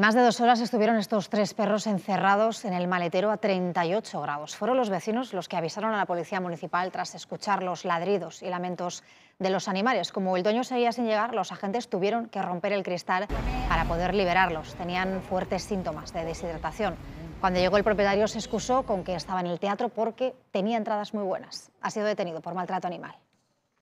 Más de dos horas estuvieron estos tres perros encerrados en el maletero a 38 grados. Fueron los vecinos los que avisaron a la policía municipal tras escuchar los ladridos y lamentos de los animales. Como el dueño seguía sin llegar, los agentes tuvieron que romper el cristal para poder liberarlos. Tenían fuertes síntomas de deshidratación. Cuando llegó el propietario se excusó con que estaba en el teatro porque tenía entradas muy buenas. Ha sido detenido por maltrato animal.